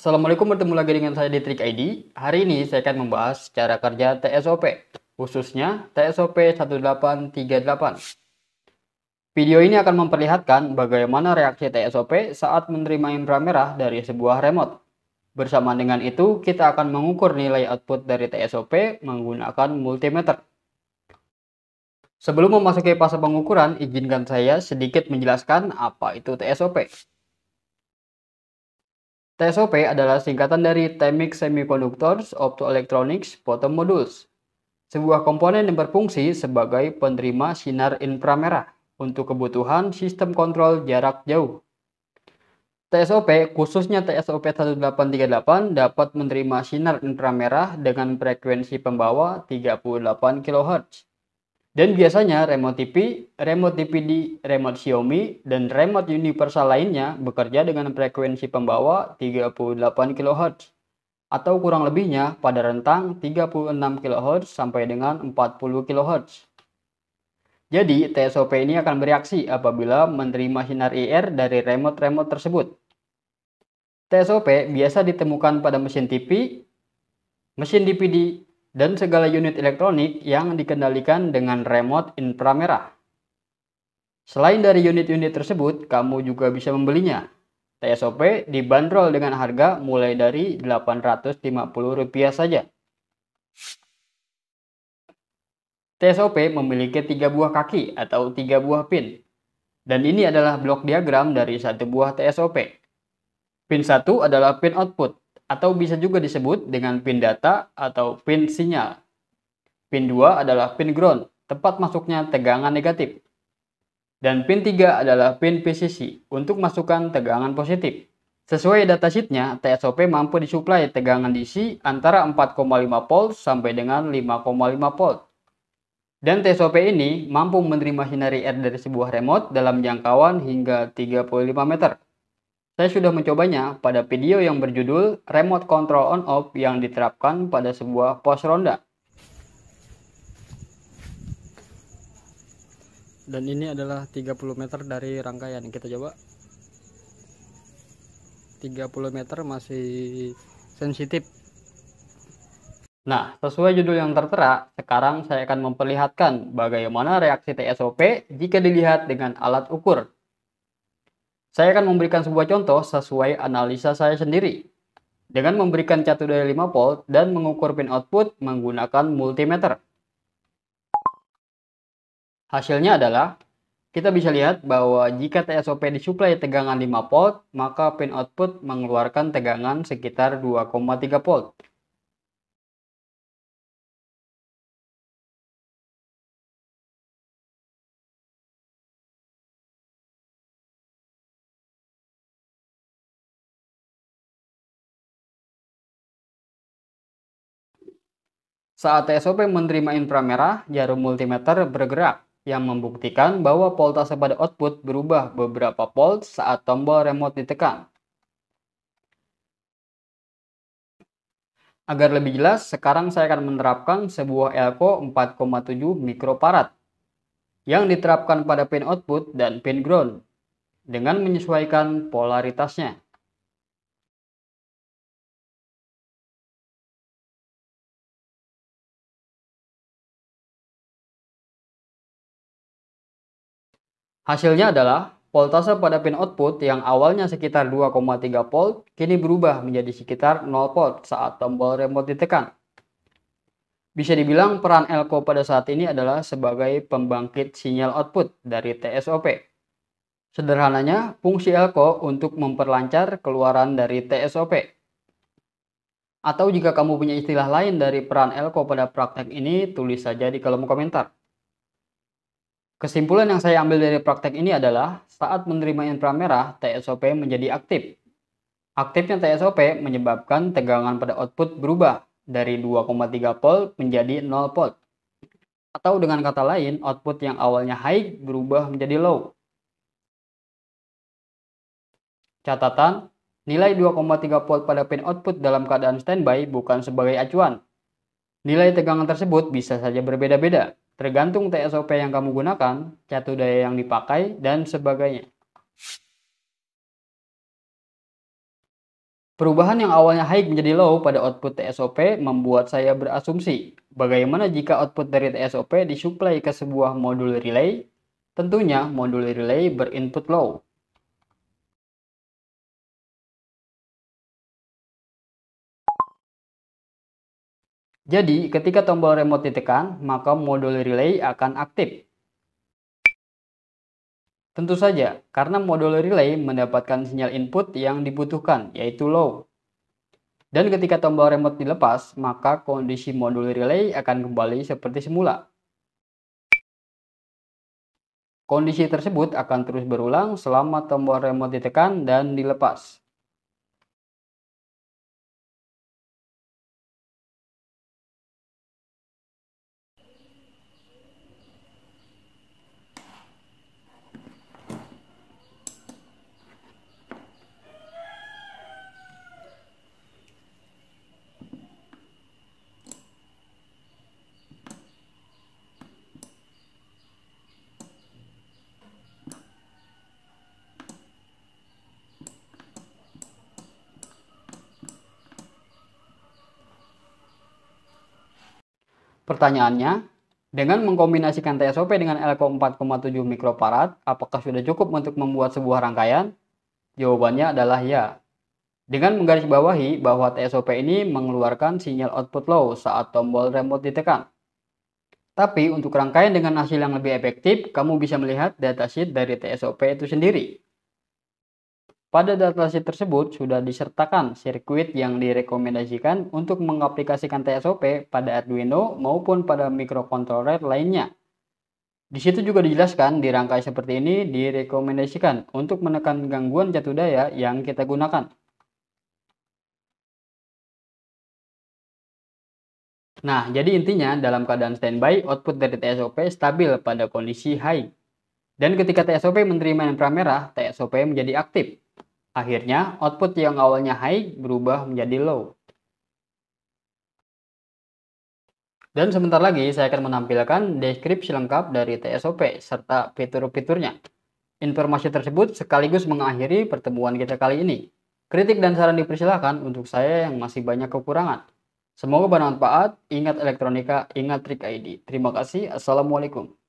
Assalamualaikum bertemu lagi dengan saya di Trik ID. Hari ini saya akan membahas cara kerja TSOP, khususnya TSOP 1838. Video ini akan memperlihatkan bagaimana reaksi TSOP saat menerima infra merah dari sebuah remote. Bersamaan dengan itu, kita akan mengukur nilai output dari TSOP menggunakan multimeter. Sebelum memasuki fase pengukuran, izinkan saya sedikit menjelaskan apa itu TSOP. TSOP adalah singkatan dari Tamic Semiconductors Optoelectronics Modules, sebuah komponen yang berfungsi sebagai penerima sinar inframerah untuk kebutuhan sistem kontrol jarak jauh. TSOP, khususnya TSOP 1838, dapat menerima sinar inframerah dengan frekuensi pembawa 38 kHz dan biasanya remote TV, remote di remote Xiaomi, dan remote universal lainnya bekerja dengan frekuensi pembawa 38 kHz atau kurang lebihnya pada rentang 36 kHz sampai dengan 40 kHz. Jadi, TSOP ini akan bereaksi apabila menerima sinar IR dari remote-remote tersebut. TSOP biasa ditemukan pada mesin TV, mesin DVD dan segala unit elektronik yang dikendalikan dengan remote inframerah. Selain dari unit-unit tersebut, kamu juga bisa membelinya. TSOP dibanderol dengan harga mulai dari Rp850 saja. TSOP memiliki tiga buah kaki atau tiga buah pin. Dan ini adalah blok diagram dari satu buah TSOP. Pin 1 adalah pin output, atau bisa juga disebut dengan pin data atau pin sinyal. Pin 2 adalah pin ground, tempat masuknya tegangan negatif. Dan pin 3 adalah pin PCC untuk masukkan tegangan positif. Sesuai datasheetnya, TSOP mampu disuplai tegangan DC antara 4,5 volt sampai dengan 5,5 volt. Dan TSOP ini mampu menerima sinari R dari sebuah remote dalam jangkauan hingga 35 meter. Saya sudah mencobanya pada video yang berjudul Remote Control On-Off yang diterapkan pada sebuah pos ronda. Dan ini adalah 30 meter dari rangkaian. Kita coba 30 meter masih sensitif. Nah, sesuai judul yang tertera, sekarang saya akan memperlihatkan bagaimana reaksi TSOP jika dilihat dengan alat ukur. Saya akan memberikan sebuah contoh sesuai analisa saya sendiri. Dengan memberikan catu daya 5 volt dan mengukur pin output menggunakan multimeter. Hasilnya adalah, kita bisa lihat bahwa jika TSOP disuplai tegangan 5 volt, maka pin output mengeluarkan tegangan sekitar 2,3 volt. Saat TSOP menerima inframerah, jarum multimeter bergerak yang membuktikan bahwa voltase pada output berubah beberapa volt saat tombol remote ditekan. Agar lebih jelas, sekarang saya akan menerapkan sebuah elko 4,7 mikrofarad yang diterapkan pada pin output dan pin ground dengan menyesuaikan polaritasnya. Hasilnya adalah voltase pada pin output yang awalnya sekitar 2,3 volt kini berubah menjadi sekitar 0 volt saat tombol remote ditekan. Bisa dibilang peran elko pada saat ini adalah sebagai pembangkit sinyal output dari TSOP. Sederhananya, fungsi elko untuk memperlancar keluaran dari TSOP. Atau jika kamu punya istilah lain dari peran elko pada praktek ini, tulis saja di kolom komentar. Kesimpulan yang saya ambil dari praktek ini adalah saat menerima inframerah, TSOP menjadi aktif. Aktifnya TSOP menyebabkan tegangan pada output berubah dari 2,3 volt menjadi 0 volt. Atau dengan kata lain, output yang awalnya high berubah menjadi low. Catatan, nilai 2,3 volt pada pin output dalam keadaan standby bukan sebagai acuan. Nilai tegangan tersebut bisa saja berbeda-beda, tergantung TSOP yang kamu gunakan, catu daya yang dipakai, dan sebagainya. Perubahan yang awalnya high menjadi low pada output TSOP membuat saya berasumsi bagaimana jika output dari TSOP disuplai ke sebuah modul relay? Tentunya modul relay berinput low. Jadi, ketika tombol remote ditekan, maka modul relay akan aktif. Tentu saja, karena modul relay mendapatkan sinyal input yang dibutuhkan, yaitu low. Dan ketika tombol remote dilepas, maka kondisi modul relay akan kembali seperti semula. Kondisi tersebut akan terus berulang selama tombol remote ditekan dan dilepas. Pertanyaannya, dengan mengkombinasikan TSOP dengan LK 4,7 mikrofarad, apakah sudah cukup untuk membuat sebuah rangkaian? Jawabannya adalah ya. Dengan menggarisbawahi bahwa TSOP ini mengeluarkan sinyal output low saat tombol remote ditekan. Tapi untuk rangkaian dengan hasil yang lebih efektif, kamu bisa melihat datasheet dari TSOP itu sendiri. Pada datasheet tersebut sudah disertakan sirkuit yang direkomendasikan untuk mengaplikasikan TSOP pada Arduino maupun pada microcontroller lainnya. Di situ juga dijelaskan di rangkai seperti ini direkomendasikan untuk menekan gangguan jatuh daya yang kita gunakan. Nah, jadi intinya dalam keadaan standby, output dari TSOP stabil pada kondisi high. Dan ketika TSOP menerima infra merah, TSOP menjadi aktif. Akhirnya, output yang awalnya high berubah menjadi low. Dan sebentar lagi saya akan menampilkan deskripsi lengkap dari TSOP serta fitur-fiturnya. Informasi tersebut sekaligus mengakhiri pertemuan kita kali ini. Kritik dan saran dipersilahkan untuk saya yang masih banyak kekurangan. Semoga bermanfaat. Ingat elektronika, ingat trik ID. Terima kasih. Assalamualaikum.